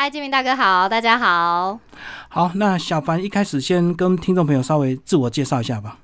嗨，金明大哥好，大家好。好，那小凡一开始先跟听众朋友稍微自我介绍一下吧。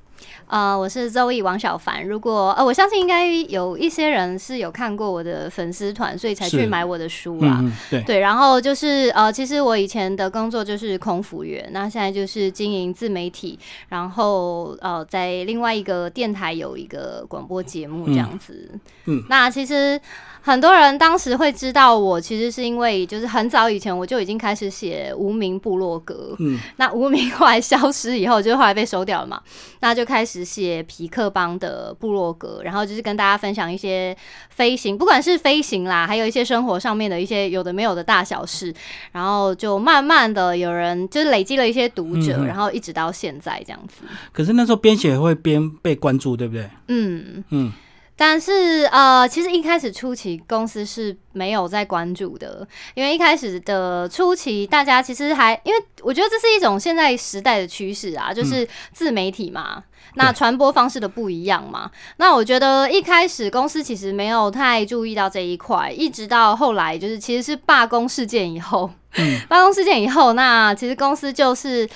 呃，我是周易王小凡。如果呃，我相信应该有一些人是有看过我的粉丝团，所以才去买我的书啦。对对。然后就是呃，其实我以前的工作就是空服员，那现在就是经营自媒体，然后呃，在另外一个电台有一个广播节目这样子。嗯。那其实。很多人当时会知道我，其实是因为就是很早以前我就已经开始写无名部落格，嗯，那无名后来消失以后，就是后来被收掉了嘛，那就开始写皮克邦的部落格，然后就是跟大家分享一些飞行，不管是飞行啦，还有一些生活上面的一些有的没有的大小事，然后就慢慢的有人就是累积了一些读者，然后一直到现在这样子。可是那时候边写会边被关注，对不对？嗯嗯。但是呃，其实一开始初期公司是没有在关注的，因为一开始的初期大家其实还，因为我觉得这是一种现在时代的趋势啊，就是自媒体嘛，那传播方式的不一样嘛。那我觉得一开始公司其实没有太注意到这一块，一直到后来就是其实是罢工事件以后，罢工事件以后，那其实公司就是。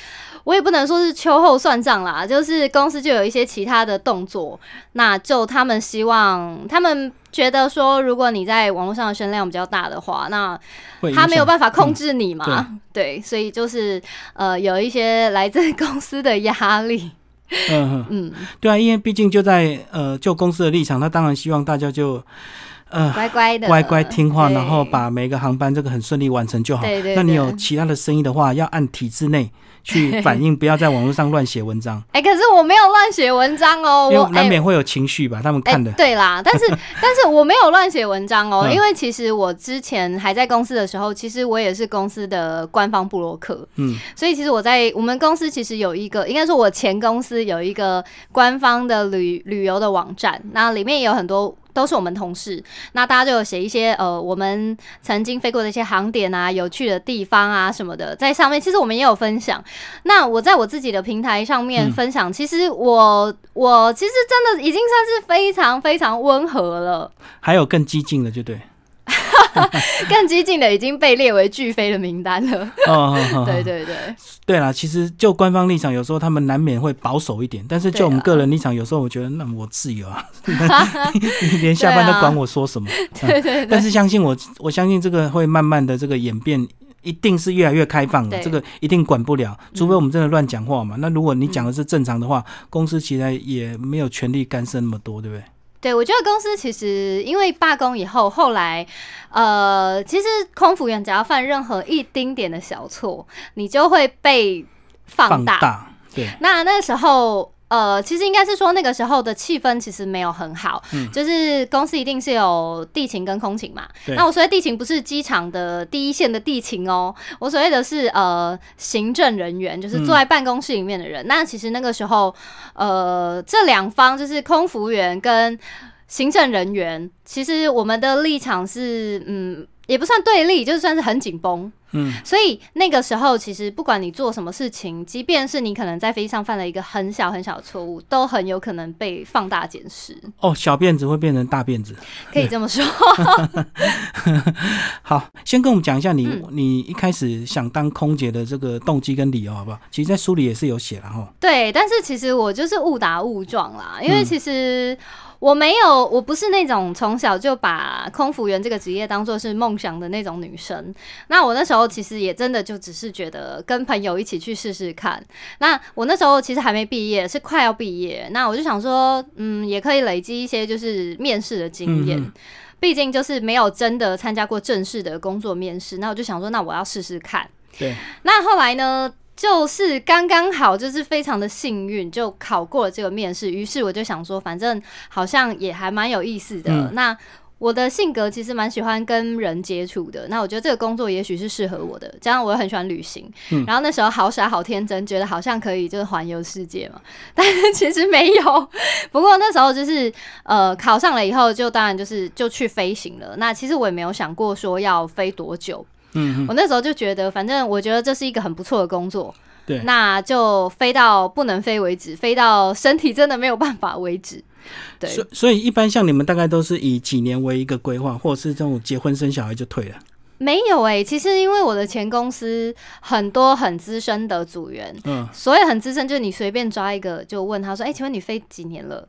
我也不能说是秋后算账啦，就是公司就有一些其他的动作，那就他们希望，他们觉得说，如果你在网络上的宣量比较大的话，那他没有办法控制你嘛，对，所以就是呃，有一些来自公司的压力。嗯嗯，对啊，因为毕竟就在呃，就公司的立场，他当然希望大家就。嗯，乖乖的，乖乖听话，然后把每个航班这个很顺利完成就好。对对，那你有其他的生意的话，要按体制内去反映，不要在网络上乱写文章。哎，可是我没有乱写文章哦，我难免会有情绪吧？他们看的对啦，但是但是我没有乱写文章哦，因为其实我之前还在公司的时候，其实我也是公司的官方布洛克。嗯，所以其实我在我们公司其实有一个，应该说我前公司有一个官方的旅旅游的网站，那里面也有很多。都是我们同事，那大家就有写一些呃，我们曾经飞过的一些航点啊，有趣的地方啊什么的，在上面。其实我们也有分享。那我在我自己的平台上面分享，其实我我其实真的已经算是非常非常温和了。还有更激进的，就对。更激进的已经被列为拒飞的名单了。对对对，对啦，其实就官方立场，有时候他们难免会保守一点。但是就我们个人立场，有时候我觉得，那我自由啊，连下班都管我说什么。对对。但是相信我，我相信这个会慢慢的这个演变，一定是越来越开放的，这个一定管不了，除非我们真的乱讲话嘛。那如果你讲的是正常的话，公司其实也没有权利干涉那么多，对不对？对，我觉得公司其实因为罢工以后，后来，呃，其实空服员只要犯任何一丁点的小错，你就会被放大。对，那那时候。呃，其实应该是说那个时候的气氛其实没有很好，就是公司一定是有地勤跟空勤嘛。那我所谓地勤不是机场的第一线的地勤哦，我所谓的是呃行政人员，就是坐在办公室里面的人。那其实那个时候，呃，这两方就是空服员跟行政人员，其实我们的立场是嗯。也不算对立，就算是很紧绷。嗯，所以那个时候，其实不管你做什么事情，即便是你可能在飞机上犯了一个很小很小的错误，都很有可能被放大检视。哦，小辫子会变成大辫子，可以这么说。好，先跟我们讲一下你你一开始想当空姐的这个动机跟理由，好不好？其实，在书里也是有写的哈。对，但是其实我就是误打误撞啦，因为其实。我没有，我不是那种从小就把空服员这个职业当做是梦想的那种女生。那我那时候其实也真的就只是觉得跟朋友一起去试试看。那我那时候其实还没毕业，是快要毕业。那我就想说，嗯，也可以累积一些就是面试的经验，毕竟就是没有真的参加过正式的工作面试。那我就想说，那我要试试看。对，那后来呢？就是刚刚好，就是非常的幸运，就考过了这个面试。于是我就想说，反正好像也还蛮有意思的。那我的性格其实蛮喜欢跟人接触的。那我觉得这个工作也许是适合我的。加上我很喜欢旅行，然后那时候好傻好天真，觉得好像可以就是环游世界嘛。但是其实没有。不过那时候就是呃考上了以后，就当然就是就去飞行了。那其实我也没有想过说要飞多久。嗯，我那时候就觉得，反正我觉得这是一个很不错的工作，对，那就飞到不能飞为止，飞到身体真的没有办法为止，对。所所以，一般像你们大概都是以几年为一个规划，或者是这种结婚生小孩就退了？没有哎，其实因为我的前公司很多很资深的组员，嗯，所以很资深，就是你随便抓一个就问他说，哎，请问你飞几年了？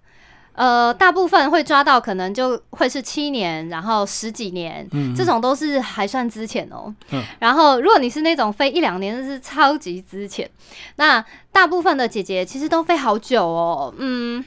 呃，大部分会抓到，可能就会是七年，然后十几年，嗯，这种都是还算值钱哦。嗯，然后如果你是那种飞一两年，是超级值钱。那大部分的姐姐其实都飞好久哦，嗯，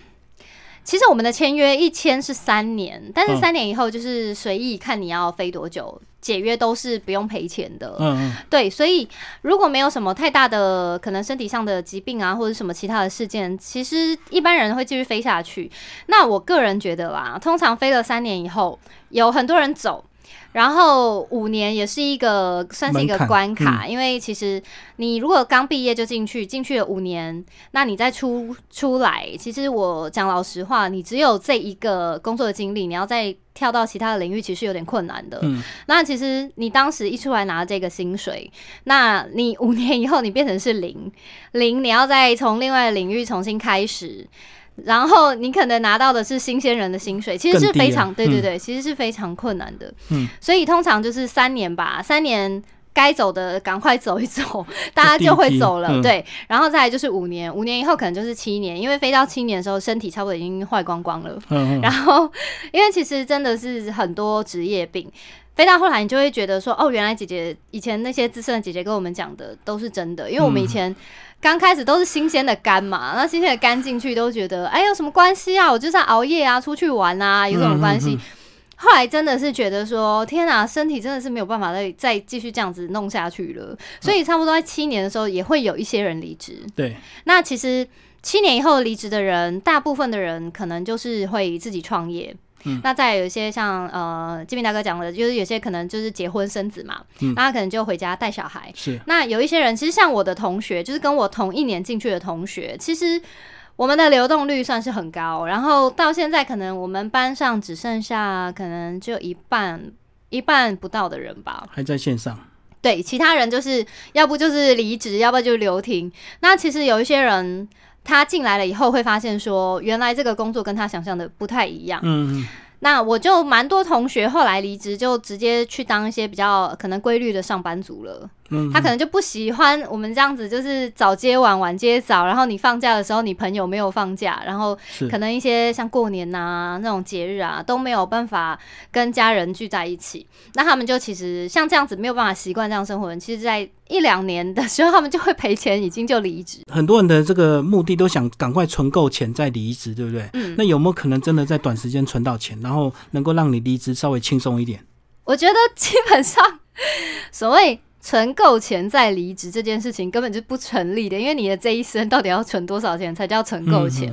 其实我们的签约一签是三年，但是三年以后就是随意看你要飞多久。解约都是不用赔钱的，嗯嗯，对，所以如果没有什么太大的可能身体上的疾病啊，或者什么其他的事件，其实一般人会继续飞下去。那我个人觉得啦，通常飞了三年以后，有很多人走。然后五年也是一个算是一个关卡，因为其实你如果刚毕业就进去，进去了五年，那你再出出来，其实我讲老实话，你只有这一个工作的经历，你要再跳到其他的领域，其实有点困难的。那其实你当时一出来拿这个薪水，那你五年以后你变成是零零，你要再从另外的领域重新开始。然后你可能拿到的是新鲜人的薪水，其实是非常对对对，其实是非常困难的。嗯，所以通常就是三年吧，三年该走的赶快走一走，大家就会走了。对，然后再来就是五年，五年以后可能就是七年，因为飞到七年的时候，身体差不多已经坏光光了。嗯，然后因为其实真的是很多职业病，飞到后来你就会觉得说，哦，原来姐姐以前那些资深的姐姐跟我们讲的都是真的，因为我们以前。刚开始都是新鲜的肝嘛，那新鲜的肝进去都觉得，哎，有什么关系啊？我就是熬夜啊，出去玩啊，有什么关系？后来真的是觉得说，天哪，身体真的是没有办法再再继续这样子弄下去了。所以差不多在七年的时候，也会有一些人离职。对，那其实七年以后离职的人，大部分的人可能就是会自己创业。那再有一些像呃金明大哥讲的，就是有些可能就是结婚生子嘛，那可能就回家带小孩。是，那有一些人其实像我的同学，就是跟我同一年进去的同学，其实我们的流动率算是很高，然后到现在可能我们班上只剩下可能就一半一半不到的人吧，还在线上。对，其他人就是要不就是离职，要不就留停。那其实有一些人。他进来了以后，会发现说，原来这个工作跟他想象的不太一样。嗯，那我就蛮多同学后来离职，就直接去当一些比较可能规律的上班族了。他可能就不喜欢我们这样子，就是早接晚晚接早，然后你放假的时候，你朋友没有放假，然后可能一些像过年呐那种节日啊，都没有办法跟家人聚在一起。那他们就其实像这样子没有办法习惯这样生活，其实在一两年的时候，他们就会赔钱，已经就离职。很多人的这个目的都想赶快存够钱再离职，对不对？嗯。那有没有可能真的在短时间存到钱，然后能够让你离职稍微轻松一点？我觉得基本上 所谓。存够钱再离职这件事情根本就不成立的，因为你的这一生到底要存多少钱才叫存够钱？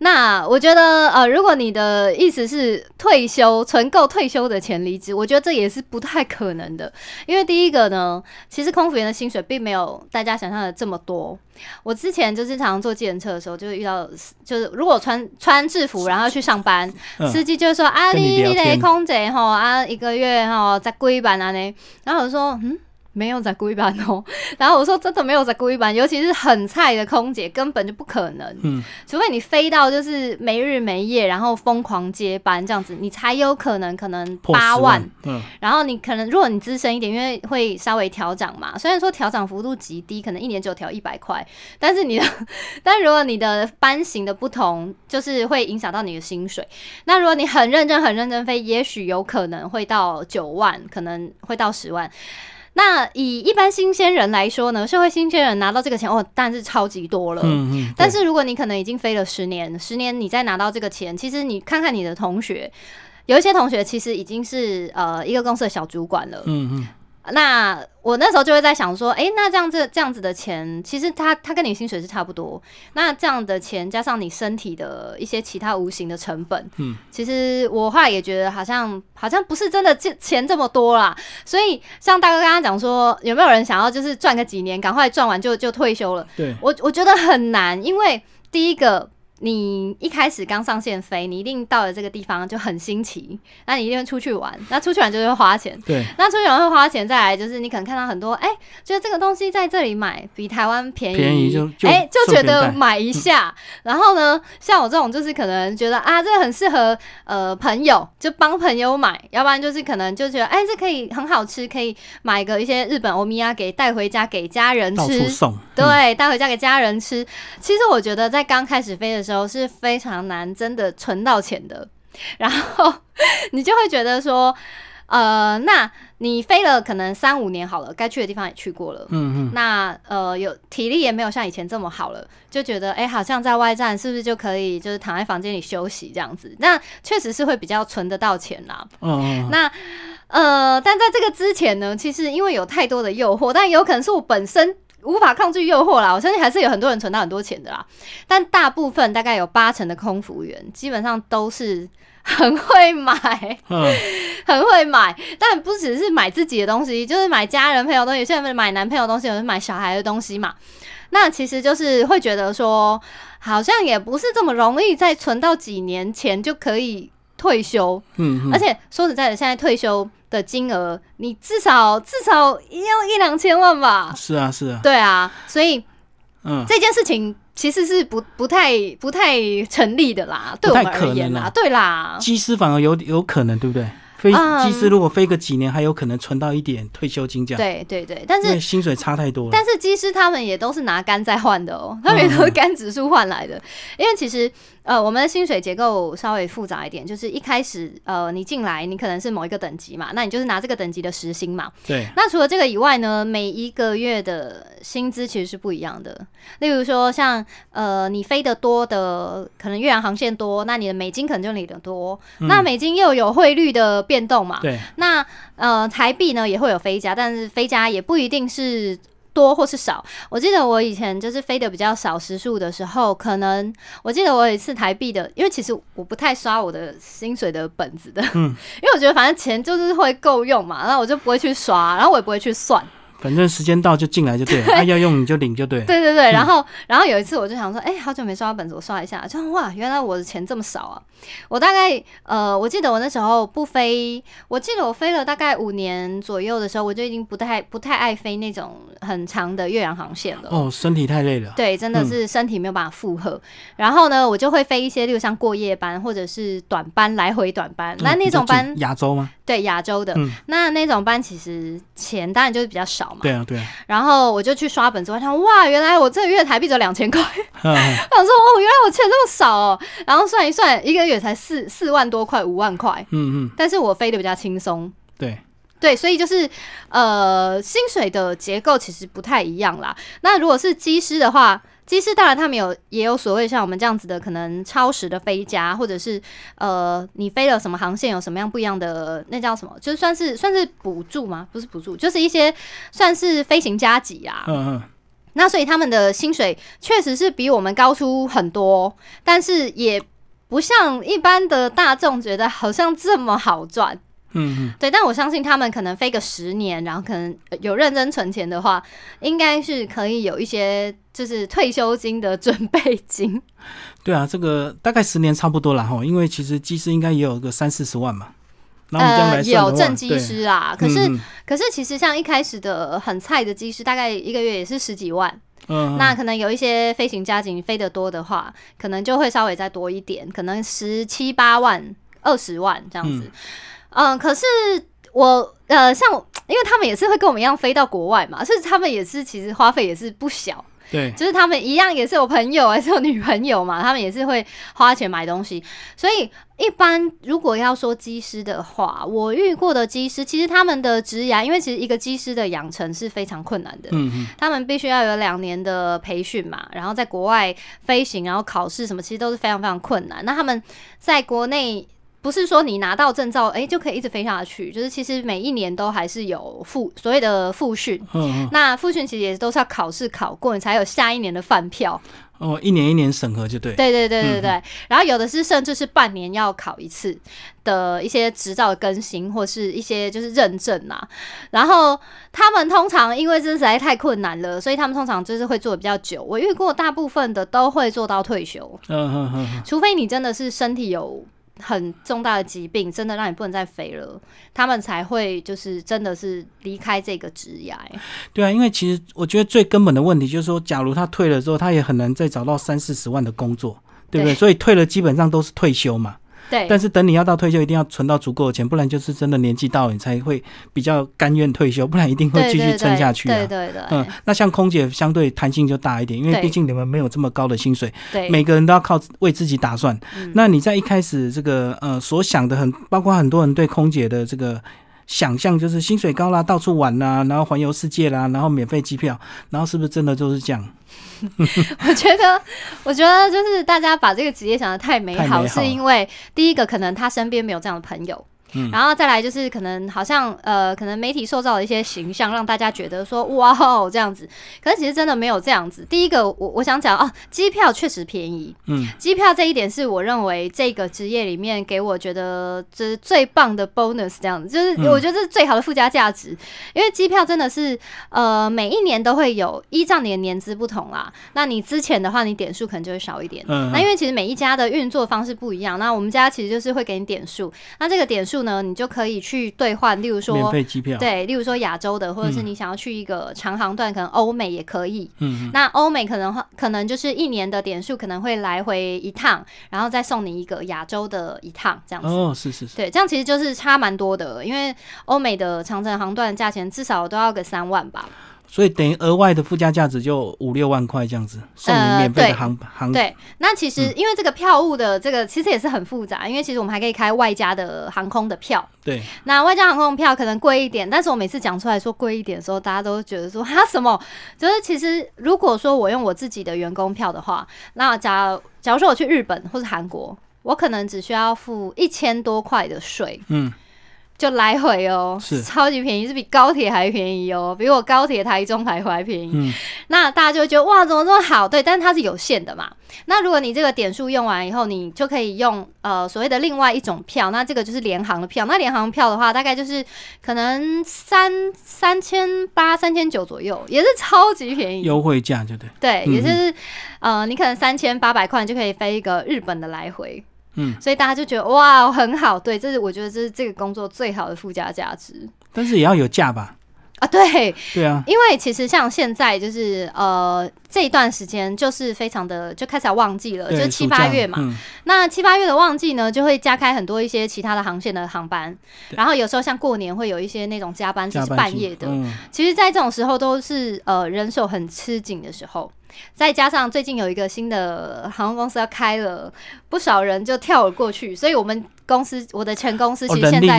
那我觉得呃，如果你的意思是退休存够退休的钱离职，我觉得这也是不太可能的，因为第一个呢，其实空服员的薪水并没有大家想象的这么多。我之前就经常做检测的时候，就是遇到，就是如果穿穿制服然后去上班，司机就说：“啊，你你得空姐哈啊，一个月哈才几班啊呢，然后我说：“嗯。”没有在故意班哦，然后我说真的没有在故意班，尤其是很菜的空姐根本就不可能。嗯，除非你飞到就是没日没夜，然后疯狂接班这样子，你才有可能可能八万。嗯，然后你可能如果你资深一点，因为会稍微调涨嘛，虽然说调涨幅度极低，可能一年就调一百块，但是你的 但如果你的班型的不同，就是会影响到你的薪水。那如果你很认真很认真飞，也许有可能会到九万，可能会到十万。那以一般新鲜人来说呢，社会新鲜人拿到这个钱哦，当然是超级多了。嗯嗯。但是如果你可能已经飞了十年，十年你再拿到这个钱，其实你看看你的同学，有一些同学其实已经是呃一个公司的小主管了。嗯嗯。那我那时候就会在想说，哎，那这样子这样子的钱，其实他他跟你薪水是差不多。那这样的钱加上你身体的一些其他无形的成本，嗯，其实我后来也觉得好像好像不是真的这钱这么多啦。所以像大哥刚刚讲说，有没有人想要就是赚个几年，赶快赚完就就退休了？对我我觉得很难，因为第一个。你一开始刚上线飞，你一定到了这个地方就很新奇，那你一定会出去玩。那出去玩就会花钱，对。那出去玩会花钱，再来就是你可能看到很多，哎，觉得这个东西在这里买比台湾便宜，便宜就哎就觉得买一下。然后呢，像我这种就是可能觉得啊，这个很适合呃朋友，就帮朋友买。要不然就是可能就觉得哎，这可以很好吃，可以买个一些日本欧米亚给带回家给家人吃。送对，带回家给家人吃。其实我觉得在刚开始飞的时。时候是非常难真的存到钱的，然后 你就会觉得说，呃，那你飞了可能三五年好了，该去的地方也去过了，嗯嗯，那呃有体力也没有像以前这么好了，就觉得哎，好像在外站是不是就可以就是躺在房间里休息这样子？那确实是会比较存得到钱啦。嗯嗯，那呃，但在这个之前呢，其实因为有太多的诱惑，但有可能是我本身。无法抗拒诱惑啦，我相信还是有很多人存到很多钱的啦。但大部分大概有八成的空服员，基本上都是很会买，很会买。但不只是买自己的东西，就是买家人朋友东西，不是买男朋友东西，有是买小孩的东西嘛。那其实就是会觉得说，好像也不是这么容易，再存到几年前就可以退休。嗯，而且说实在的，现在退休。的金额，你至少至少要一两千万吧？是啊，是啊。对啊，所以，嗯，这件事情其实是不不太不太成立的啦，对而言啦，对啦。机师反而有有可能，对不对？飞机师如果飞个几年，还有可能存到一点退休金这样。对对对，但是薪水差太多。了。但是机师他们也都是拿肝再换的哦，他们都是肝指数换来的，因为其实。呃，我们的薪水结构稍微复杂一点，就是一开始，呃，你进来你可能是某一个等级嘛，那你就是拿这个等级的时薪嘛。对。那除了这个以外呢，每一个月的薪资其实是不一样的。例如说，像呃，你飞得多的，可能越洋航线多，那你的美金可能就领得多。那美金又有汇率的变动嘛。对。那呃，台币呢也会有飞加，但是飞加也不一定是。多或是少，我记得我以前就是飞的比较少时数的时候，可能我记得我有一次台币的，因为其实我不太刷我的薪水的本子的，嗯，因为我觉得反正钱就是会够用嘛，然后我就不会去刷，然后我也不会去算。反正时间到就进来就对了，那要用你就领就对了。对对对，然后然后有一次我就想说，哎，好久没刷本子，我刷一下，就哇，原来我的钱这么少啊！我大概呃，我记得我那时候不飞，我记得我飞了大概五年左右的时候，我就已经不太不太爱飞那种很长的越洋航线了。哦，身体太累了。对，真的是身体没有办法负荷。然后呢，我就会飞一些，例如像过夜班或者是短班来回短班，那那种班亚洲吗？对，亚洲的。嗯。那那种班其实钱当然就是比较少。对啊，对啊，然后我就去刷本子，我想哇，原来我这个月台币只有两千块，想说哦，原来我欠这么少，然后算一算，一个月才四四万多块，五万块，嗯嗯，但是我飞的比较轻松，对对，所以就是呃，薪水的结构其实不太一样啦。那如果是机师的话。即使，当然，他们有也有所谓像我们这样子的，可能超时的飞加，或者是呃，你飞了什么航线，有什么样不一样的，那叫什么？就算是算是补助吗？不是补助，就是一些算是飞行加级啊。嗯嗯。那所以他们的薪水确实是比我们高出很多，但是也不像一般的大众觉得好像这么好赚。嗯嗯，对，但我相信他们可能飞个十年，然后可能有认真存钱的话，应该是可以有一些就是退休金的准备金。对啊，这个大概十年差不多了哈，因为其实机师应该也有个三四十万嘛。呃，有正机师啊，可是可是其实像一开始的很菜的机师，大概一个月也是十几万。嗯，那可能有一些飞行家薪，飞得多的话，可能就会稍微再多一点，可能十七八万、二十万这样子。嗯，可是我呃，像因为他们也是会跟我们一样飞到国外嘛，所以他们也是其实花费也是不小。对，就是他们一样也是有朋友还是有女朋友嘛，他们也是会花钱买东西。所以一般如果要说机师的话，我遇过的机师其实他们的职涯，因为其实一个机师的养成是非常困难的。嗯嗯，他们必须要有两年的培训嘛，然后在国外飞行，然后考试什么，其实都是非常非常困难。那他们在国内。不是说你拿到证照哎就可以一直飞下去，就是其实每一年都还是有复所谓的复训，那复训其实也都是要考试考过你才有下一年的饭票。哦，一年一年审核就对。对对对对对。然后有的是甚至是半年要考一次的一些执照更新或是一些就是认证啊。然后他们通常因为这实在太困难了，所以他们通常就是会做的比较久。我遇过大部分的都会做到退休。嗯嗯嗯。除非你真的是身体有。很重大的疾病，真的让你不能再飞了，他们才会就是真的是离开这个职业。对啊，因为其实我觉得最根本的问题就是说，假如他退了之后，他也很难再找到三四十万的工作，对不对？所以退了基本上都是退休嘛。对，但是等你要到退休，一定要存到足够的钱，不然就是真的年纪到了，你才会比较甘愿退休，不然一定会继续撑下去啊。对对对，嗯，那像空姐相对弹性就大一点，因为毕竟你们没有这么高的薪水，对，每个人都要靠为自己打算。那你在一开始这个呃所想的很，包括很多人对空姐的这个。想象就是薪水高啦，到处玩啦，然后环游世界啦，然后免费机票，然后是不是真的就是这样？我觉得，我觉得就是大家把这个职业想得太美好，是因为第一个可能他身边没有这样的朋友。然后再来就是可能好像呃，可能媒体塑造的一些形象，让大家觉得说哇哦这样子，可是其实真的没有这样子。第一个我我想讲哦，机票确实便宜，嗯，机票这一点是我认为这个职业里面给我觉得这是最棒的 bonus，这样子就是我觉得这是最好的附加价值，因为机票真的是呃每一年都会有，依照你的年资不同啦，那你之前的话你点数可能就会少一点，嗯，那因为其实每一家的运作方式不一样，那我们家其实就是会给你点数，那这个点数。呢，你就可以去兑换，例如说免费机票，对，例如说亚洲的，或者是你想要去一个长航段，可能欧美也可以。嗯那欧美可能可能就是一年的点数可能会来回一趟，然后再送你一个亚洲的一趟这样子。哦，是是是。对，这样其实就是差蛮多的，因为欧美的长城航段价钱至少都要个三万吧。所以等于额外的附加价值就五六万块这样子，送你免费的航航。对，那其实因为这个票务的这个其实也是很复杂，因为其实我们还可以开外加的航空的票。对，那外加航空票可能贵一点，但是我每次讲出来说贵一点的时候，大家都觉得说哈什么，就是其实如果说我用我自己的员工票的话，那假如假如说我去日本或是韩国，我可能只需要付一千多块的税。嗯。就来回哦，是超级便宜，是比高铁还便宜哦，比我高铁台中台还便宜。嗯，那大家就會觉得哇，怎么这么好？对，但是它是有限的嘛。那如果你这个点数用完以后，你就可以用呃所谓的另外一种票，那这个就是联航的票。那联航票的话，大概就是可能三三千八、三千九左右，也是超级便宜，优惠价就对。对，也是呃，你可能三千八百块就可以飞一个日本的来回。嗯，所以大家就觉得哇很好，对，这是我觉得这是这个工作最好的附加价值，但是也要有价吧。啊，对，对啊，因为其实像现在就是呃这一段时间就是非常的就开始要旺季了，就七八月嘛。那七八月的旺季呢，就会加开很多一些其他的航线的航班。然后有时候像过年会有一些那种加班，就是半夜的。其实，在这种时候都是呃人手很吃紧的时候，再加上最近有一个新的航空公司要开了，不少人就跳了过去，所以我们。公司，我的前公司其实现在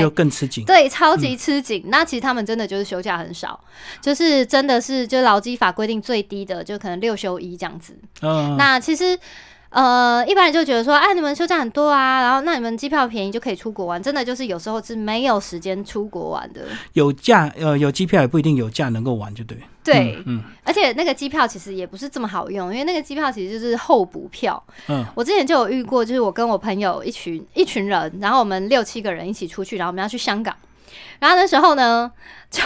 对超级吃紧。那其实他们真的就是休假很少，就是真的是就劳基法规定最低的，就可能六休一这样子。那其实。呃，一般人就觉得说，哎，你们休假很多啊，然后那你们机票便宜就可以出国玩，真的就是有时候是没有时间出国玩的。有假，呃，有机票也不一定有假能够玩，就对。对，嗯，而且那个机票其实也不是这么好用，因为那个机票其实就是候补票。嗯，我之前就有遇过，就是我跟我朋友一群一群人，然后我们六七个人一起出去，然后我们要去香港，然后那时候呢，就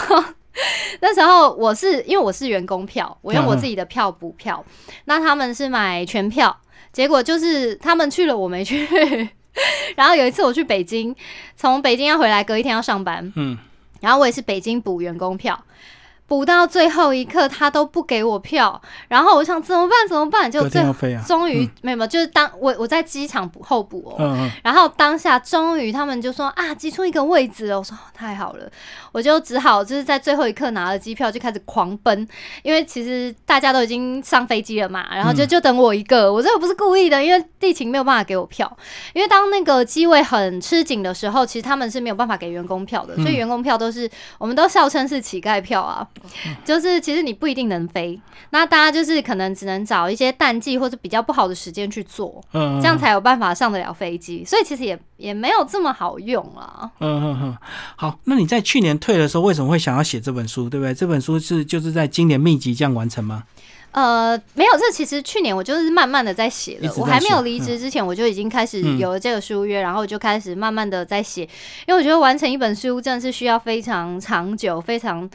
那时候我是因为我是员工票，我用我自己的票补票，那他们是买全票。结果就是他们去了，我没去。然后有一次我去北京，从北京要回来，隔一天要上班，嗯，然后我也是北京补员工票。补到最后一刻，他都不给我票。然后我想怎么办？怎么办？就最终于没有没有，就是当我我在机场补候补哦。然后当下终于他们就说啊，挤出一个位置。我说太好了，我就只好就是在最后一刻拿了机票，就开始狂奔。因为其实大家都已经上飞机了嘛，然后就就等我一个。我这个不是故意的，因为地勤没有办法给我票。因为当那个机位很吃紧的时候，其实他们是没有办法给员工票的，所以员工票都是我们都笑称是乞丐票啊。就是其实你不一定能飞，那大家就是可能只能找一些淡季或者比较不好的时间去坐，这样才有办法上得了飞机。所以其实也也没有这么好用啊。嗯嗯嗯，好，那你在去年退的时候为什么会想要写这本书，对不对？这本书是就是在今年密集这样完成吗？呃，没有，这其实去年我就是慢慢的在写，了，我还没有离职之前我就已经开始有了这个书约，然后就开始慢慢的在写，因为我觉得完成一本书真的是需要非常长久，非常。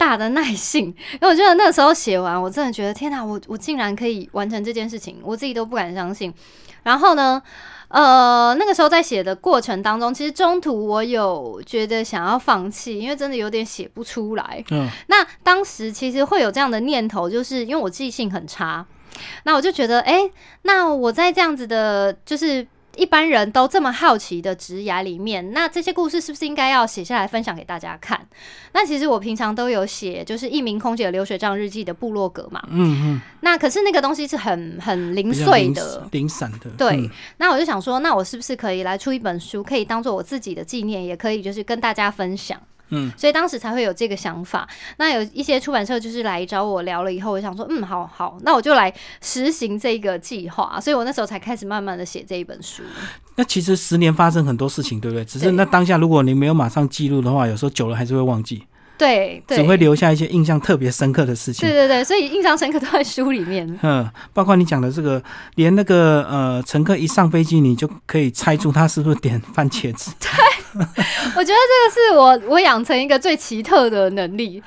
大的耐性，因为我觉得那时候写完，我真的觉得天哪，我我竟然可以完成这件事情，我自己都不敢相信。然后呢，呃，那个时候在写的过程当中，其实中途我有觉得想要放弃，因为真的有点写不出来。嗯，那当时其实会有这样的念头，就是因为我记性很差，那我就觉得，哎，那我在这样子的，就是。一般人都这么好奇的职涯里面，那这些故事是不是应该要写下来分享给大家看？那其实我平常都有写，就是《一名空姐流水账日记》的部落格嘛。嗯嗯。那可是那个东西是很很零碎的、零散的。对。那我就想说，那我是不是可以来出一本书，可以当做我自己的纪念，也可以就是跟大家分享。嗯，所以当时才会有这个想法。那有一些出版社就是来找我聊了以后，我想说，嗯，好好，那我就来实行这个计划。所以我那时候才开始慢慢的写这一本书。那其实十年发生很多事情，对不对？只是那当下，如果您没有马上记录的话，有时候久了还是会忘记。对，只会留下一些印象特别深刻的事情。对对对，所以印象深刻都在书里面。嗯，包括你讲的这个，连那个呃，乘客一上飞机，你就可以猜出他是不是点番茄汁。对，我觉得这个是我我养成一个最奇特的能力。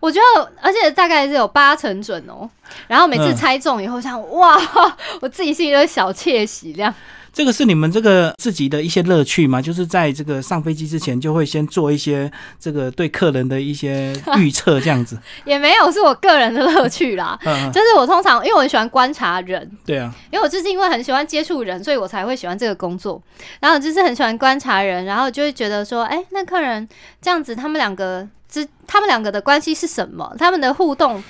我觉得，而且大概是有八成准哦。然后每次猜中以后，像哇，我自己心里有点小窃喜这样。这个是你们这个自己的一些乐趣吗？就是在这个上飞机之前，就会先做一些这个对客人的一些预测，这样子 也没有是我个人的乐趣啦。嗯，就是我通常因为我很喜欢观察人。对啊，因为我就是因为很喜欢接触人，所以我才会喜欢这个工作。然后就是很喜欢观察人，然后就会觉得说，哎，那客人这样子，他们两个之，他们两个的关系是什么？他们的互动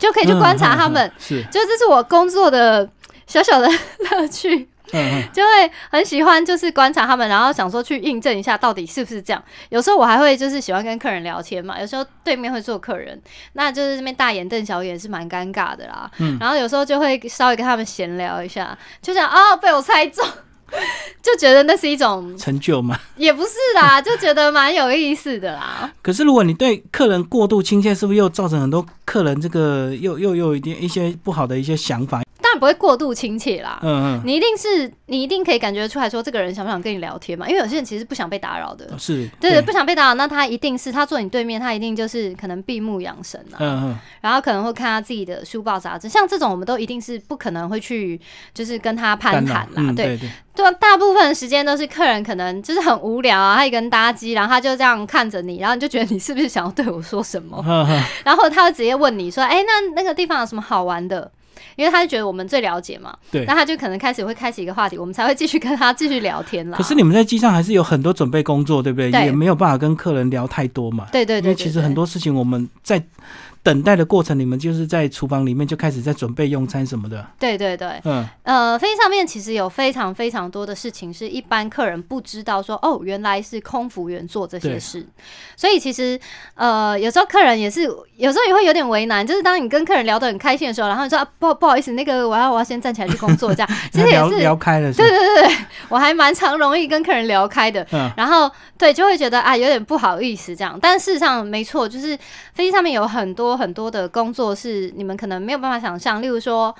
就可以去观察他们。是，就这是我工作的小小的 乐趣。嗯，就会很喜欢，就是观察他们，然后想说去印证一下到底是不是这样。有时候我还会就是喜欢跟客人聊天嘛，有时候对面会做客人，那就是这边大眼瞪小眼是蛮尴尬的啦。嗯，然后有时候就会稍微跟他们闲聊一下，就想哦被我猜中，就觉得那是一种成就嘛。也不是啦，就觉得蛮有意思的啦。可是如果你对客人过度亲切，是不是又造成很多客人这个又又有一点一些不好的一些想法？不会过度亲切啦，嗯嗯，你一定是你一定可以感觉出来说这个人想不想跟你聊天嘛？因为有些人其实不想被打扰的，是对，不想被打扰，那他一定是他坐你对面，他一定就是可能闭目养神啊，嗯嗯，然后可能会看他自己的书报杂志，像这种我们都一定是不可能会去就是跟他攀谈啦，对对，大部分时间都是客人可能就是很无聊啊，他一个人搭机，然后他就这样看着你，然后你就觉得你是不是想要对我说什么，然后他就直接问你说，哎，那那个地方有什么好玩的？因为他就觉得我们最了解嘛，对，那他就可能开始会开启一个话题，我们才会继续跟他继续聊天了。可是你们在机上还是有很多准备工作，对不对？也没有办法跟客人聊太多嘛。对对，因为其实很多事情我们在等待的过程，你们就是在厨房里面就开始在准备用餐什么的。对对对，嗯，呃，飞机上面其实有非常非常多的事情，是一般客人不知道，说哦，原来是空服员做这些事。所以其实呃，有时候客人也是，有时候也会有点为难，就是当你跟客人聊得很开心的时候，然后你说不不。不好意思，那个我要我要先站起来去工作，这样 其实也是聊开了。对对对对，我还蛮常容易跟客人聊开的，然后对就会觉得啊有点不好意思这样，但事实上没错，就是飞机上面有很多很多的工作是你们可能没有办法想象，例如说。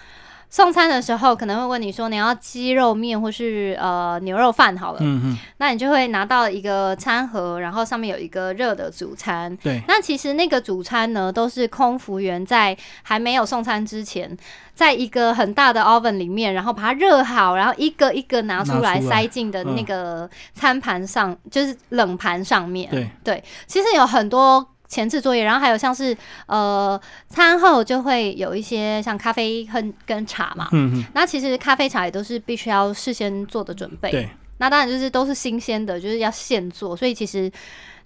送餐的时候可能会问你说你要鸡肉面或是呃牛肉饭好了，嗯哼，那你就会拿到一个餐盒，然后上面有一个热的主餐，对，那其实那个主餐呢都是空服务员在还没有送餐之前，在一个很大的 oven 里面，然后把它热好，然后一个一个拿出来塞进的那个餐盘上，就是冷盘上面，对对，其实有很多。前置作业，然后还有像是呃餐后就会有一些像咖啡跟跟茶嘛，那其实咖啡茶也都是必须要事先做的准备。那当然就是都是新鲜的，就是要现做。所以其实，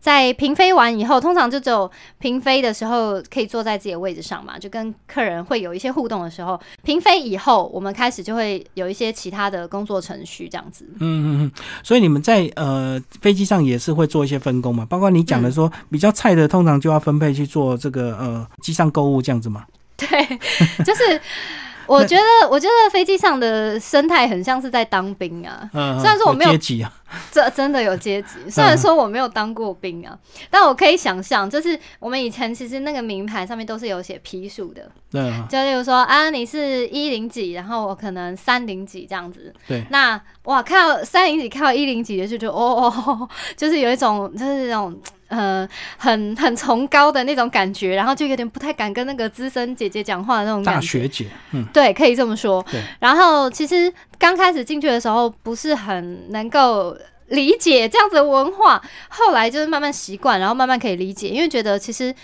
在平飞完以后，通常就只有平飞的时候可以坐在自己的位置上嘛，就跟客人会有一些互动的时候。平飞以后，我们开始就会有一些其他的工作程序这样子。嗯嗯嗯。所以你们在呃飞机上也是会做一些分工嘛？包括你讲的说比较菜的，通常就要分配去做这个呃机上购物这样子嘛？对，就是。我觉得，我觉得飞机上的生态很像是在当兵啊。嗯，虽然说我没有阶级啊，这真的有阶级。虽然说我没有当过兵啊，但我可以想象，就是我们以前其实那个名牌上面都是有写批数的。对，就例如说啊，你是一零几，然后我可能三零几这样子。对，那哇，看到三零几看到一零几，就是就哦哦，就是有一种就是那种。呃，很很崇高的那种感觉，然后就有点不太敢跟那个资深姐姐讲话那种。大学姐，嗯，对，可以这么说。然后其实刚开始进去的时候不是很能够理解这样子的文化，后来就是慢慢习惯，然后慢慢可以理解，因为觉得其实。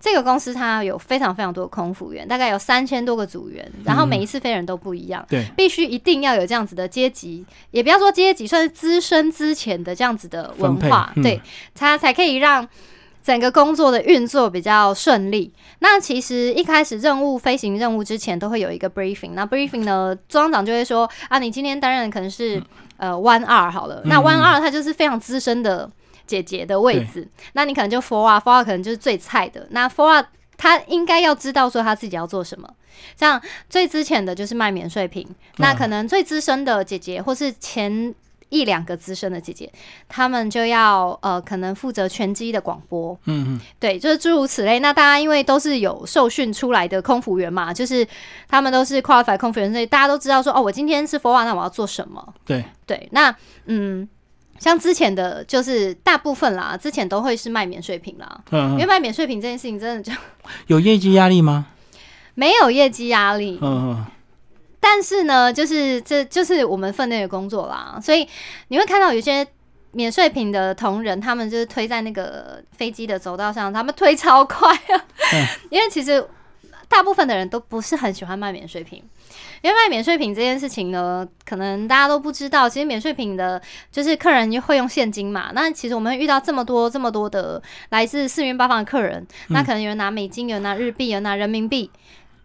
这个公司它有非常非常多的空服员，大概有三千多个组员，然后每一次飞人都不一样，对，必须一定要有这样子的阶级，也不要说阶级，算是资深之前的这样子的文化，对，它才可以让整个工作的运作比较顺利。那其实一开始任务飞行任务之前都会有一个 briefing，那 briefing 呢，庄长就会说啊，你今天担任可能是呃 one 二好了，那 one 二他就是非常资深的。姐姐的位置，那你可能就 Four 啊，Four 啊，可能就是最菜的。那 Four 啊，他应该要知道说他自己要做什么。像最之前的，就是卖免税品。那可能最资深的姐姐，或是前一两个资深的姐姐，他们就要呃，可能负责拳击的广播。嗯嗯，对，就是诸如此类。那大家因为都是有受训出来的空服员嘛，就是他们都是 qualified 空服员，所以大家都知道说，哦，我今天是 Four 啊，那我要做什么？对对，那嗯。像之前的就是大部分啦，之前都会是卖免税品啦。嗯，因为卖免税品这件事情真的就 有业绩压力吗？没有业绩压力。嗯，但是呢，就是这就是我们分内的工作啦，所以你会看到有些免税品的同仁，他们就是推在那个飞机的走道上，他们推超快啊，因为其实。大部分的人都不是很喜欢卖免税品，因为卖免税品这件事情呢，可能大家都不知道。其实免税品的就是客人会用现金嘛。那其实我们遇到这么多这么多的来自四面八方的客人，那可能有人拿美金，有人拿日币，有人拿人民币、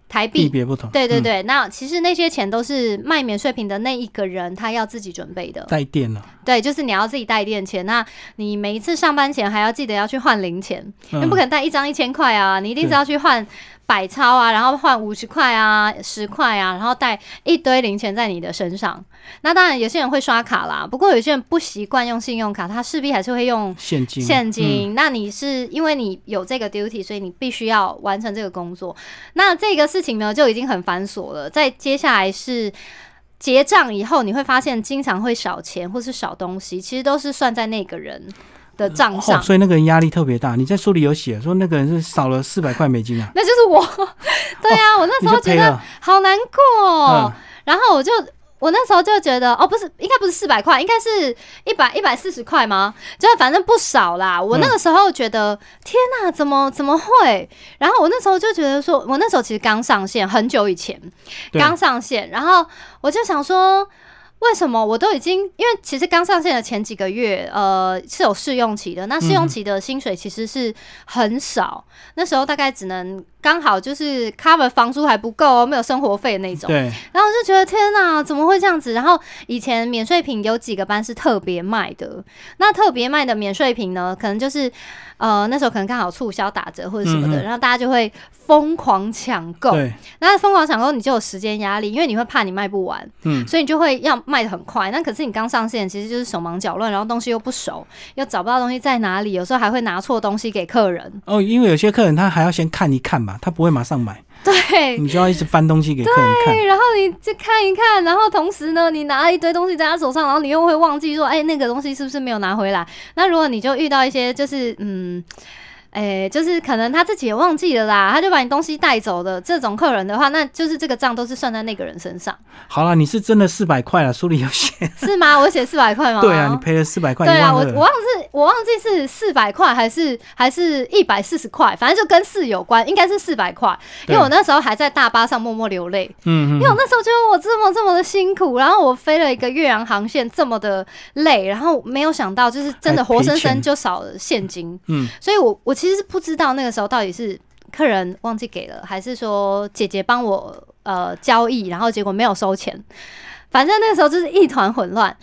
台币，别不同。对对对，那其实那些钱都是卖免税品的那一个人他要自己准备的，带电了。对，就是你要自己带电钱。那你每一次上班前还要记得要去换零钱，你、不可能带一张一千块啊，你一定是要去换。百钞啊，然后换五十块啊、十块啊，然后带一堆零钱在你的身上。那当然，有些人会刷卡啦，不过有些人不习惯用信用卡，他势必还是会用现金。现金。那你是因为你有这个 duty，所以你必须要完成这个工作。那这个事情呢，就已经很繁琐了。在接下来是结账以后，你会发现经常会少钱或是少东西，其实都是算在那个人。的账上，所以那个人压力特别大。你在书里有写说那个人是少了四百块美金啊？那就是我，对啊，我那时候觉得好难过。然后我就，我那时候就觉得，哦，不是，应该不是四百块，应该是一百一百四十块吗？就反正不少啦。我那个时候觉得，天哪，怎么怎么会？然后我那时候就觉得，说我那时候其实刚上线，很久以前刚上线，然后我就想说。为什么我都已经？因为其实刚上线的前几个月，呃，是有试用期的。那试用期的薪水其实是很少，那时候大概只能刚好就是 cover 房租还不够，没有生活费那种。对。然后我就觉得天哪，怎么会这样子？然后以前免税品有几个班是特别卖的，那特别卖的免税品呢，可能就是呃那时候可能刚好促销打折或者什么的，然后大家就会疯狂抢购。对。疯狂抢购，你就有时间压力，因为你会怕你卖不完。嗯。所以你就会要。卖的很快，那可是你刚上线，其实就是手忙脚乱，然后东西又不熟，又找不到东西在哪里，有时候还会拿错东西给客人。哦，因为有些客人他还要先看一看嘛，他不会马上买。对，你就要一直翻东西给客人看，然后你就看一看，然后同时呢，你拿一堆东西在他手上，然后你又会忘记说，哎，那个东西是不是没有拿回来？那如果你就遇到一些就是嗯。哎，就是可能他自己也忘记了啦，他就把你东西带走的这种客人的话，那就是这个账都是算在那个人身上。好了，你是真的四百块了，书里有写 是吗？我写四百块吗？对啊，你赔了四百块。对啊，我我忘记我忘记是四百块还是还是一百四十块，反正就跟四有关，应该是四百块。因为我那时候还在大巴上默默流泪，嗯，因为我那时候觉得我这么这么的辛苦，然后我飞了一个岳阳航线这么的累，然后没有想到就是真的活生生就少了现金，嗯，所以我我。其实不知道那个时候到底是客人忘记给了，还是说姐姐帮我呃交易，然后结果没有收钱。反正那个时候就是一团混乱。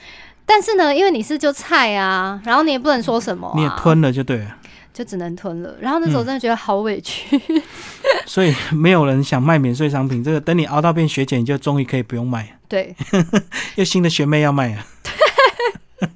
但是呢，因为你是就菜啊，然后你也不能说什么，你也吞了就对，了。就只能吞了。然后那时候真的觉得好委屈。所以没有人想卖免税商品。这个等你熬到变学姐，你就终于可以不用卖。对，又新的学妹要卖啊。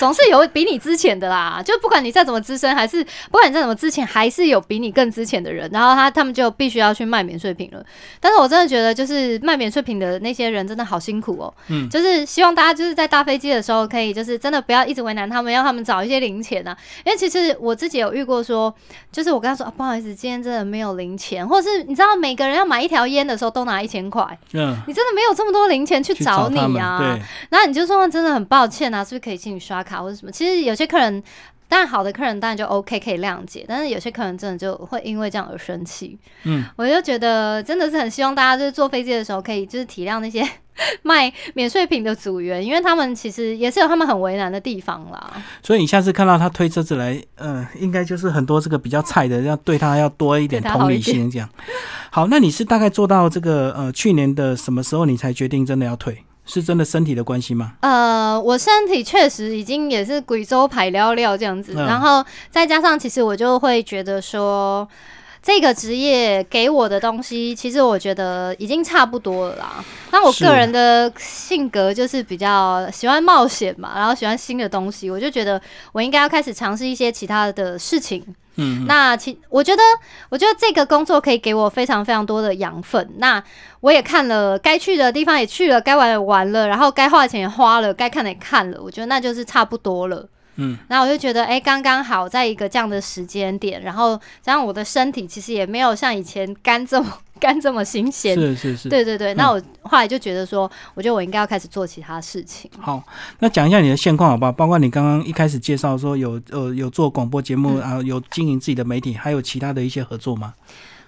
总是有比你之前的啦，就不管你再怎么资深，还是不管你再怎么之前，还是有比你更之前的人。然后他他们就必须要去卖免税品了。但是我真的觉得，就是卖免税品的那些人真的好辛苦哦。嗯，就是希望大家就是在搭飞机的时候，可以就是真的不要一直为难他们，让他们找一些零钱啊。因为其实我自己有遇过，说就是我跟他说啊，不好意思，今天真的没有零钱，或是你知道每个人要买一条烟的时候都拿一千块，嗯，你真的没有这么多零钱去找你啊？然后你就说真的很抱歉啊，是不是可以请你刷卡？卡或者什么，其实有些客人，当然好的客人当然就 OK 可以谅解，但是有些客人真的就会因为这样而生气。嗯，我就觉得真的是很希望大家就是坐飞机的时候可以就是体谅那些 卖免税品的组员，因为他们其实也是有他们很为难的地方啦。所以你下次看到他推车子来，嗯，应该就是很多这个比较菜的要对他要多一点同理心这样。好，那你是大概做到这个呃去年的什么时候你才决定真的要退？是真的身体的关系吗？呃，我身体确实已经也是贵州排料料这样子，然后再加上其实我就会觉得说，这个职业给我的东西，其实我觉得已经差不多了啦。那我个人的性格就是比较喜欢冒险嘛，然后喜欢新的东西，我就觉得我应该要开始尝试一些其他的事情。嗯，那其我觉得，我觉得这个工作可以给我非常非常多的养分。那我也看了该去的地方也去了，该玩玩了，然后该花的钱也花了，该看的也看了，我觉得那就是差不多了。嗯，然后我就觉得，哎，刚刚好在一个这样的时间点，然后加上我的身体其实也没有像以前干这么。干这么新鲜是是是对对对，那我后来就觉得说，我觉得我应该要开始做其他事情。好，那讲一下你的现况好不好？包括你刚刚一开始介绍说有呃有做广播节目，然后有经营自己的媒体，还有其他的一些合作吗？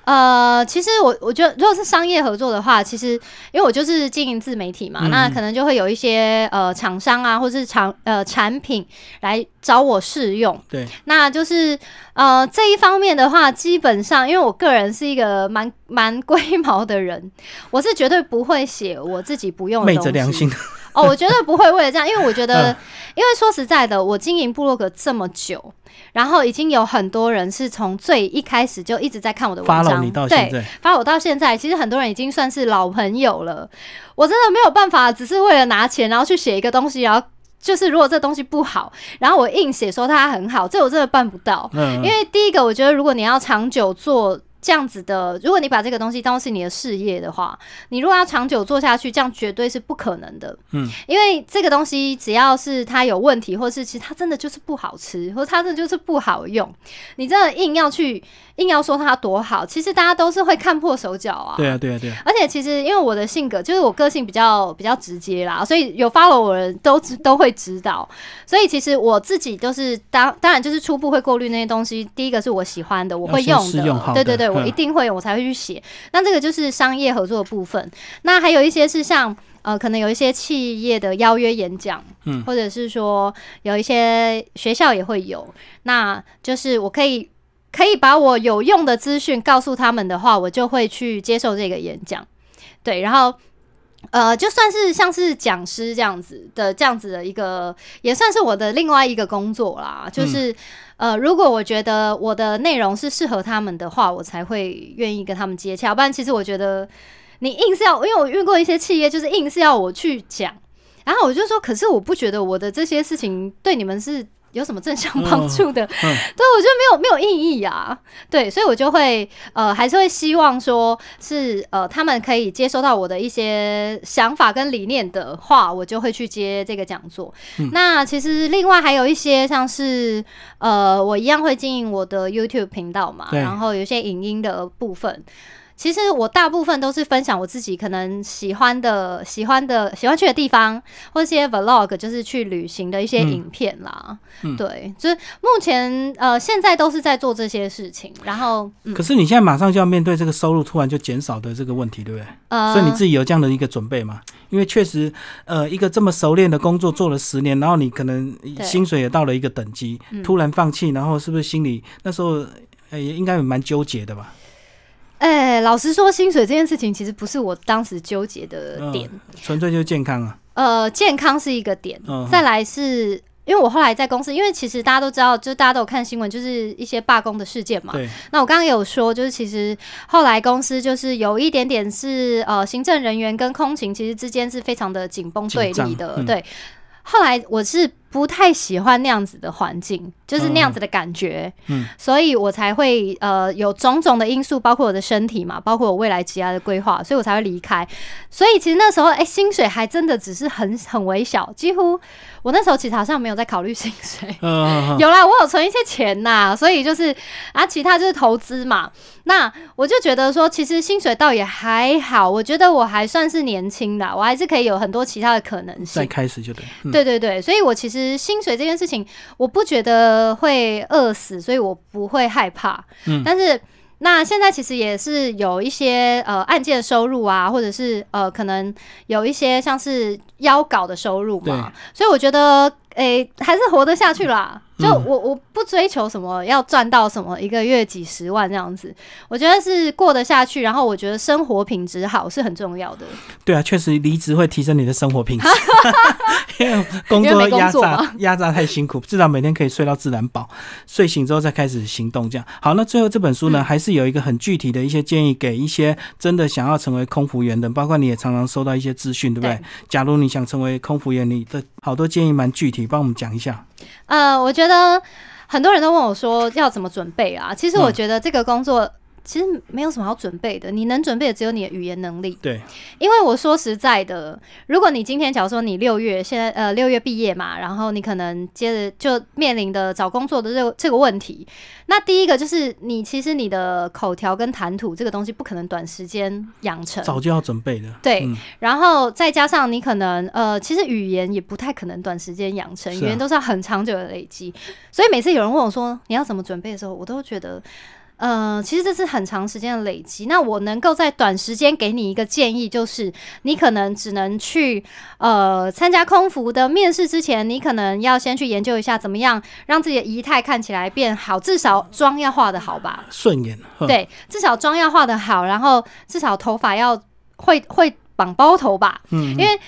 呃，其实我我觉得，如果是商业合作的话，其实因为我就是经营自媒体嘛，那可能就会有一些呃厂商啊，或是厂呃产品来找我试用。对，那就是呃这一方面的话，基本上因为我个人是一个蛮蛮龟毛的人，我是绝对不会写我自己不用昧着良心。哦，我觉得不会为了这样，因为我觉得，因为说实在的，我经营部落格这么久，然后已经有很多人是从最一开始就一直在看我的文章，对，发我到现在，其实很多人已经算是老朋友了。我真的没有办法，只是为了拿钱，然后去写一个东西，然后就是如果这东西不好，然后我硬写说它很好，这我真的办不到。嗯，因为第一个，我觉得如果你要长久做。这样子的，如果你把这个东西当是你的事业的话，你如果要长久做下去，这样绝对是不可能的。嗯，因为这个东西只要是它有问题，或是其它真的就是不好吃，或它真的就是不好用，你真的硬要去硬要说它多好，其实大家都是会看破手脚啊。对啊，对啊，对。而且其实因为我的性格就是我个性比较比较直接啦，所以有 follow 我都都会知道。所以其实我自己就是当当然就是初步会过滤那些东西。第一个是我喜欢的，我会用的。对对对。我一定会有，我才会去写。那这个就是商业合作部分。那还有一些是像呃，可能有一些企业的邀约演讲，嗯，或者是说有一些学校也会有。那就是我可以可以把我有用的资讯告诉他们的话，我就会去接受这个演讲。对，然后呃，就算是像是讲师这样子的这样子的一个，也算是我的另外一个工作啦，就是。呃，如果我觉得我的内容是适合他们的话，我才会愿意跟他们接洽。不然，其实我觉得你硬是要，因为我遇过一些企业，就是硬是要我去讲，然后我就说，可是我不觉得我的这些事情对你们是。有什么正向帮助的？对，我觉得没有没有意义呀。对，所以我就会呃，还是会希望说，是呃，他们可以接收到我的一些想法跟理念的话，我就会去接这个讲座。那其实另外还有一些像是呃，我一样会经营我的 YouTube 频道嘛，然后有些影音的部分。其实我大部分都是分享我自己可能喜欢的、喜欢的、喜欢去的地方，或者一些 vlog，就是去旅行的一些影片啦。对，就是目前呃，现在都是在做这些事情。然后，可是你现在马上就要面对这个收入突然就减少的这个问题，对不对？所以你自己有这样的一个准备吗？因为确实，呃，一个这么熟练的工作做了十年，然后你可能薪水也到了一个等级，突然放弃，然后是不是心里那时候呃应该蛮纠结的吧？哎，老实说，薪水这件事情其实不是我当时纠结的点，纯粹就是健康啊。呃，健康是一个点，再来是，因为我后来在公司，因为其实大家都知道，就大家都有看新闻，就是一些罢工的事件嘛。那我刚刚有说，就是其实后来公司就是有一点点是呃，行政人员跟空勤其实之间是非常的紧绷对立的。对。后来我是。不太喜欢那样子的环境，就是那样子的感觉，嗯，所以我才会呃有种种的因素，包括我的身体嘛，包括我未来其他的规划，所以我才会离开。所以其实那时候，哎，薪水还真的只是很很微小，几乎我那时候其实好像没有在考虑薪水，嗯，有啦，我有存一些钱呐，所以就是啊，其他就是投资嘛。那我就觉得说，其实薪水倒也还好，我觉得我还算是年轻的，我还是可以有很多其他的可能性。再开始就对对对，所以我其实。薪水这件事情，我不觉得会饿死，所以我不会害怕。嗯，但是那现在其实也是有一些呃案件收入啊，或者是呃可能有一些像是邀稿的收入嘛，所以我觉得诶还是活得下去啦。就我我不追求什么要赚到什么一个月几十万这样子，我觉得是过得下去。然后我觉得生活品质好是很重要的。对啊，确实离职会提升你的生活品质，因为工作压榨压榨太辛苦，至少每天可以睡到自然饱，睡醒之后再开始行动。这样好。那最后这本书呢，还是有一个很具体的一些建议给一些真的想要成为空服员的，包括你也常常收到一些资讯，对不对？假如你想成为空服员，你的好多建议蛮具体，帮我们讲一下。呃，我觉得很多人都问我说要怎么准备啊。其实我觉得这个工作。其实没有什么好准备的，你能准备的只有你的语言能力。对，因为我说实在的，如果你今天假如说你六月现在呃六月毕业嘛，然后你可能接着就面临的找工作的这这个问题，那第一个就是你其实你的口条跟谈吐这个东西不可能短时间养成，早就要准备的。对，然后再加上你可能呃其实语言也不太可能短时间养成，语言都是要很长久的累积。所以每次有人问我说你要怎么准备的时候，我都觉得。呃，其实这是很长时间的累积。那我能够在短时间给你一个建议，就是你可能只能去呃参加空服的面试之前，你可能要先去研究一下怎么样让自己的仪态看起来变好，至少妆要化的好吧？顺眼。对，至少妆要化的好，然后至少头发要会会绑包头吧？嗯，因为。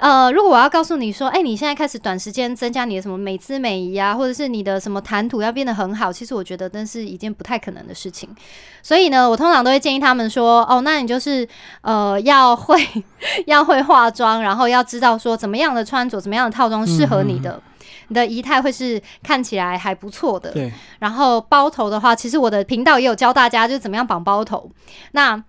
呃，如果我要告诉你说，哎，你现在开始短时间增加你的什么美姿美仪啊，或者是你的什么谈吐要变得很好，其实我觉得那是一件不太可能的事情。所以呢，我通常都会建议他们说，哦，那你就是呃，要会 要会化妆，然后要知道说怎么样的穿着，怎么样的套装适合你的，你的仪态会是看起来还不错的。对。然后包头的话，其实我的频道也有教大家，就是怎么样绑包头。那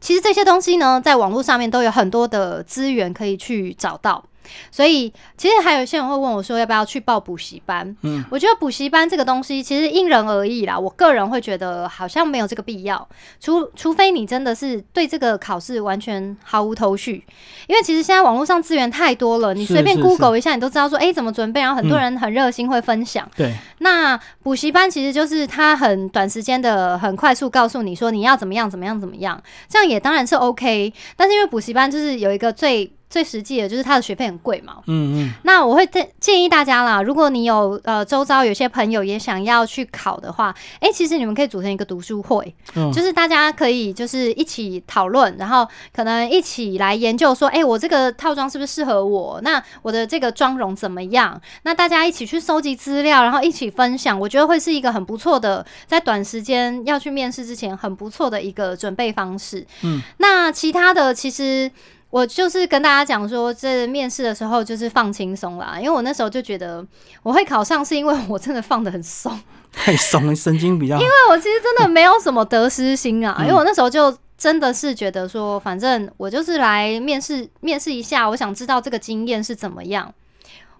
其实这些东西呢，在网络上面都有很多的资源可以去找到。所以其实还有一些人会问我说要不要去报补习班？嗯，我觉得补习班这个东西其实因人而异啦。我个人会觉得好像没有这个必要，除除非你真的是对这个考试完全毫无头绪，因为其实现在网络上资源太多了，你随便 Google 一下，你都知道说哎怎么准备。然后很多人很热心会分享。对，那补习班其实就是他很短时间的很快速告诉你说你要怎么样怎么样怎么样，这样也当然是 OK。但是因为补习班就是有一个最最实际的就是它的学费很贵嘛。嗯嗯。那我会建建议大家啦，如果你有呃周遭有些朋友也想要去考的话，哎，其实你们可以组成一个读书会，就是大家可以就是一起讨论，然后可能一起来研究说，哎，我这个套装是不是适合我？那我的这个妆容怎么样？那大家一起去收集资料，然后一起分享，我觉得会是一个很不错的，在短时间要去面试之前很不错的一个准备方式。嗯。那其他的其实。我就是跟大家讲说，这面试的时候就是放轻松啦，因为我那时候就觉得我会考上，是因为我真的放的很松，太松，神经比较……因为我其实真的没有什么得失心啊，因为我那时候就真的是觉得说，反正我就是来面试，面试一下，我想知道这个经验是怎么样。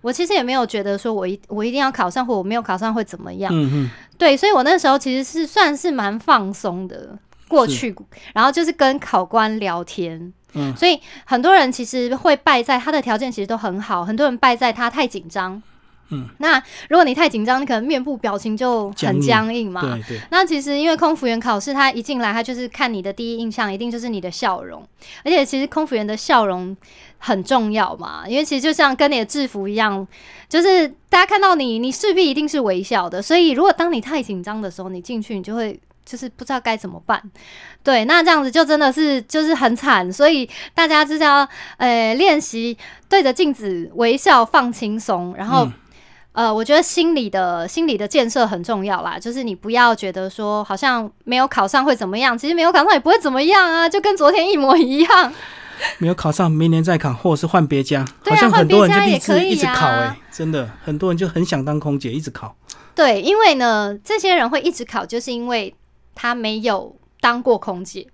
我其实也没有觉得说我一我一定要考上或我没有考上会怎么样，嗯对，所以我那时候其实是算是蛮放松的过去，然后就是跟考官聊天。嗯，所以很多人其实会败在他的条件其实都很好，很多人败在他太紧张。嗯，那如果你太紧张，你可能面部表情就很僵硬嘛。对对。那其实因为空服员考试，他一进来，他就是看你的第一印象，一定就是你的笑容。而且其实空服员的笑容很重要嘛，因为其实就像跟你的制服一样，就是大家看到你，你势必一定是微笑的。所以如果当你太紧张的时候，你进去你就会。就是不知道该怎么办，对，那这样子就真的是就是很惨，所以大家就是要呃练习对着镜子微笑，放轻松。然后呃，我觉得心理的心理的建设很重要啦，就是你不要觉得说好像没有考上会怎么样，其实没有考上也不会怎么样啊，就跟昨天一模一样。没有考上，明年再考，或者是换别家。对啊，换别家也可以，一直考。真的，很多人就很想当空姐，一直考。对，因为呢，这些人会一直考，就是因为。他没有当过空姐，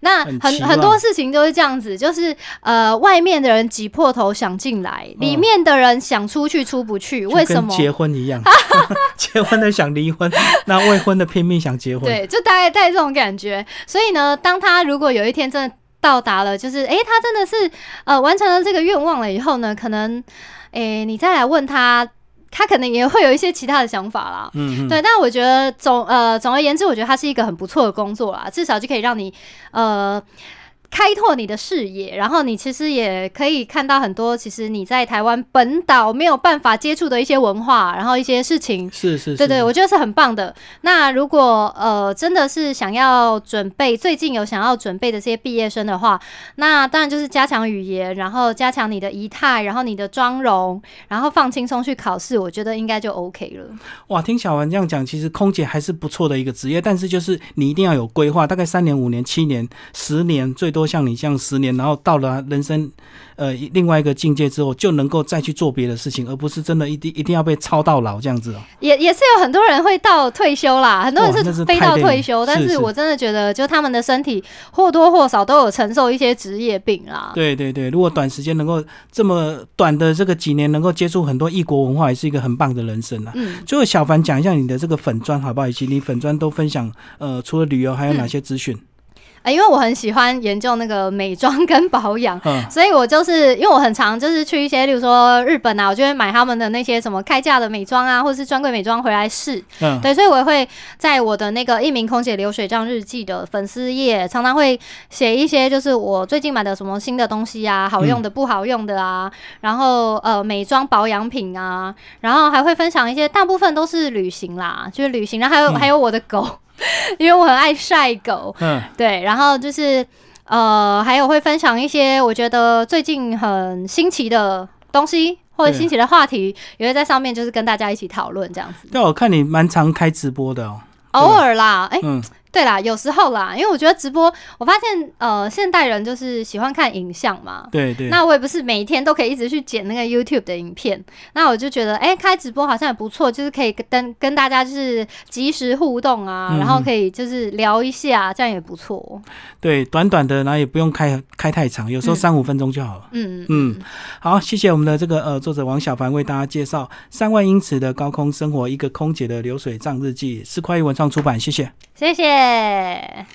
那很很多事情都是这样子，就是呃，外面的人挤破头想进来，里面的人想出去出不去，为什么？结婚一样，结婚的想离婚，那未婚的拼命想结婚，对，就大概带这种感觉。所以呢，当他如果有一天真的到达了，就是哎，他真的是呃完成了这个愿望了以后呢，可能哎，你再来问他。他可能也会有一些其他的想法啦，嗯，对，但我觉得总呃总而言之，我觉得它是一个很不错的工作啦，至少就可以让你呃。开拓你的视野，然后你其实也可以看到很多，其实你在台湾本岛没有办法接触的一些文化，然后一些事情，是是，对对，我觉得是很棒的。那如果呃真的是想要准备，最近有想要准备的这些毕业生的话，那当然就是加强语言，然后加强你的仪态，然后你的妆容，然后放轻松去考试，我觉得应该就 OK 了。哇，听小文这样讲，其实空姐还是不错的一个职业，但是就是你一定要有规划，大概三年、五年、七年、十年，最多。像你这样十年，然后到了人生，呃，另外一个境界之后，就能够再去做别的事情，而不是真的一定一定要被操到老这样子。也也是有很多人会到退休啦，很多人是飞到退休，但是我真的觉得，就他们的身体或多或少都有承受一些职业病啦。对对对，如果短时间能够这么短的这个几年，能够接触很多异国文化，也是一个很棒的人生啊。嗯，最后小凡讲一下你的这个粉砖好不好？以及你粉砖都分享呃，除了旅游，还有哪些资讯？啊，因为我很喜欢研究那个美妆跟保养，所以我就是因为我很常就是去一些，例如说日本啊，我就会买他们的那些什么开价的美妆啊，或者是专柜美妆回来试，嗯，对，所以我会在我的那个《一名空姐流水账日记》的粉丝页，常常会写一些，就是我最近买的什么新的东西啊，好用的、不好用的啊，然后呃，美妆保养品啊，然后还会分享一些，大部分都是旅行啦，就是旅行，然后还有还有我的狗。因为我很爱晒狗，嗯，对，然后就是呃，还有会分享一些我觉得最近很新奇的东西或者新奇的话题，也会在上面就是跟大家一起讨论这样子。对，我看你蛮常开直播的哦，偶尔啦，哎。对啦，有时候啦，因为我觉得直播，我发现呃，现代人就是喜欢看影像嘛。对对。那我也不是每一天都可以一直去剪那个 YouTube 的影片，那我就觉得，哎，开直播好像也不错，就是可以跟跟大家就是及时互动啊，然后可以就是聊一下，这样也不错。对，短短的，然后也不用开开太长，有时候三五分钟就好了。嗯嗯嗯。好，谢谢我们的这个呃作者王小凡为大家介绍《三万英尺的高空生活：一个空姐的流水账日记》，是快意文创出版，谢谢。谢谢。